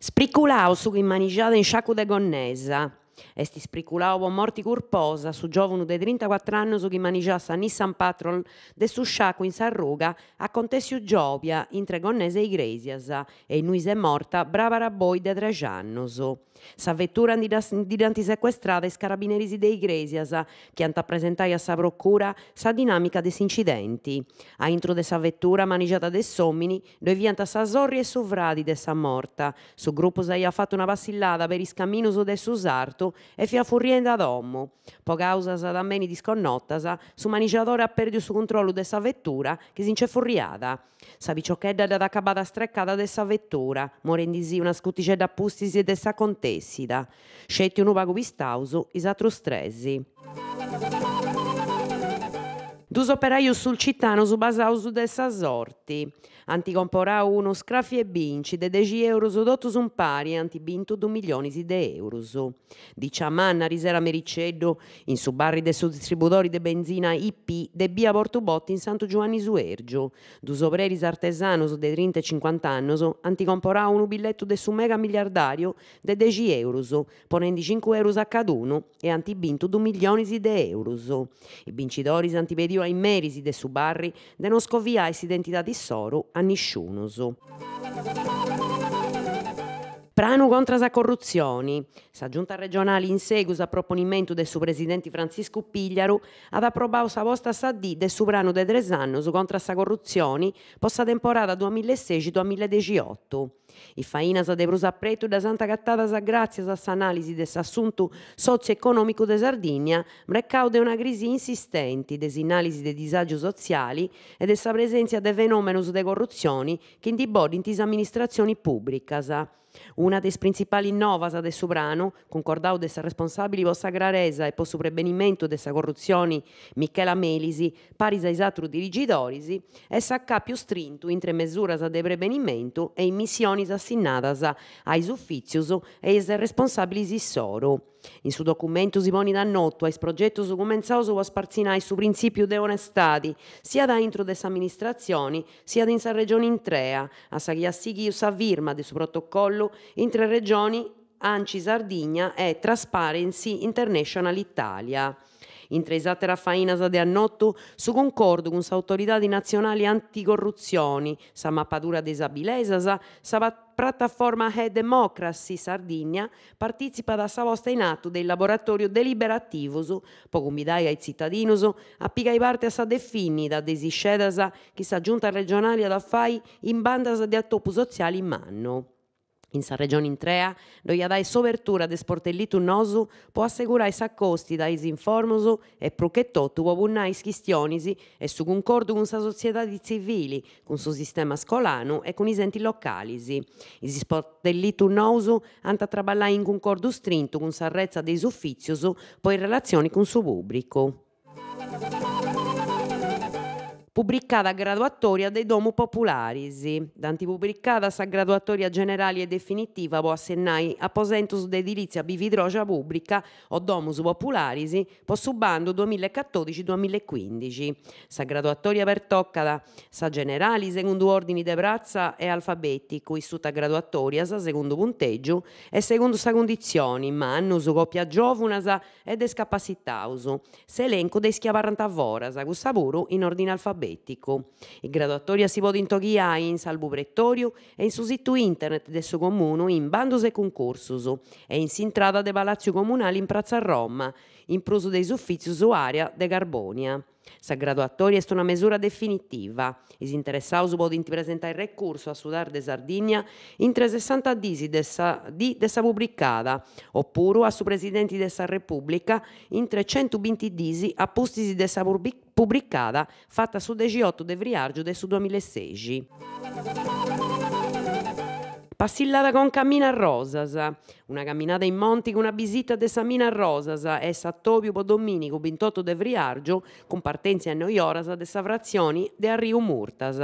Spriculao su chi mangiate in sciacco de Gonnesa. Esti spriculavo morti curposa su giovane de 34 anni su chi mangiassa Nissan Patrol de su sciaco in Sarruga a Contessiu Giovia in Tregonnese Igresias e nui se morta brava Boi de 13 Sa vettura di, di danti sequestrata e scarabinerisi de Igresias che anta presentai a sa procura sa dinamica des incidenti. A intro de sa vettura manigiata de sommini, dove vianta sa sorri e sovradi de sa morta. Su gruppo si ha fatto una passillata per il cammino su de Susarto e fia furrienda ad ommu. Po causas da meni disconnottas, su maniciadore ha perduto su controllo de sa vettura che si incefurriada. Sa picciocchedda da accabada streccata de sa vettura, morendisi una scuticedda pustisi de sa contessida. Scetti un upago pistausu, isatru stresi. Dus sul citano su basaus de sa sorti. Anti comporau scrafi e binci de 10 euros dotus un pari, antibinto du milioni di euros. Diciamanna Risera Mericeddu, in su barri de su distributori de benzina IP de Bia Portubotti in Santo Giovanni Suergiu. Dus obreris artesanos de 30 e 50 annos, anti comporau billetto de su mega miliardario de 10 euros, ponendi 5 euros a caduno e antibinto du milioni di euros. I vincitori anti giuro ai merisi de su barri de non scoviare identità di soru a nisciunusu. Pranu contro sa corruzione. Sa giunta regionale in seguito a proponimento del suo presidente Francisco Pigliaru ad approvato sa vostra sa di del suo prano de tre su contro sa corruzione posta temporada 2016-2018. I faina sa de prus aprettu da Santa Cattata sa grazia sa s'analisi de socio-economico de Sardigna, mrecau una crisi insistente de s'analisi de disagios sociali e de sa presenza de fenomenus de corruzioni che in tis amministrazioni sa. Una des principali novas de Subrano, concordau de sa responsabili po sa graresa e po su prebenimento de sa corruzioni Michela Melisi, paris ai satru dirigidorisi, e sa più strintu intre mesura sa de prebenimento e in missioni persoas a aos ofícios e as responsáveis soro. In su documento si pone in annotto ai progetti comenzato a sparzinare su principio de onestadi, sia dentro delle amministrazioni, sia in sa regione intrea, a sa chi assighi sa firma del suo protocollo in tre regioni Anci Sardigna e Transparency International Italia intresate la faina sa de annotto su concordo con le autorità nazionali anticorruzioni, sa mappadura desabilesa, sa, sa piattaforma Head Democracy Sardigna partecipa da sa vostra in atto del laboratorio deliberativo, deliberativoso, po convidai ai cittadini, a pigai parte a sa definida desiscedasa che sa giunta regionale ad affai in bandas de attopu sociali in mano. In sa regione intrea, doia dai sovertura de sportellitu nosu può assicurare s'accosti da is informusu e prochettottu può bunnare is chistionisi e su concordo con sa società di civili, con suo sistema scolano e con i enti localisi. Is sportellitu nosu anta traballare in concordo strinto con sa rezza dei uffiziusu poi in relazioni con suo pubblico. Pubblicava graduatoria dei domu popularis. Danti pubblicata sa graduatoria generale e definitiva po assennai apposentus de edilizia bividrogia pubblica o domus popularis subando 2014-2015. Sa graduatoria per toccada sa generali secondo ordini de brazza e alfabeti alfabetico issuta graduatoria sa secondo punteggio e secondo sa condizioni ma hanno su coppia ed e se elenco de schia 40 vorasa, cussa puru in ordine alfabetico alfabetico. In graduatoria si in Toghia in salvo salbubrettorio e in sito internet del suo comune in bandos e concursus e in sintrada del palazzo comunale in Prazza Roma, in proso dei suffizi su area de Carbonia. Sa graduatoria è una misura definitiva. Is interessaus podint presentare il recurso a Sudar de Sardinia in 360 disi di dessa pubblicata, oppure a su presidenti dessa Repubblica in 320 disi a postisi dessa pubblicata fatta su 18 de Vriargio de su 2016. Passillada con Cammina Rosas, una camminata in monti con una visita de Samina Rosas e Sattopio po Dominico 28 de Vriargio con partenza a noi oras de Savrazioni de Arrivo Murtas.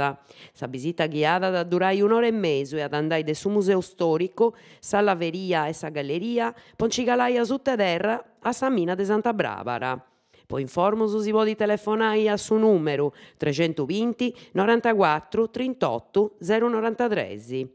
Sa visita guiata da durai un'ora e mezzo e ad andai de su museo storico, sa laveria e sa galleria, poncigalaia su terra a Samina de Santa Bravara. Poi informo su si può di telefonare a suo numero 320 94 38 093.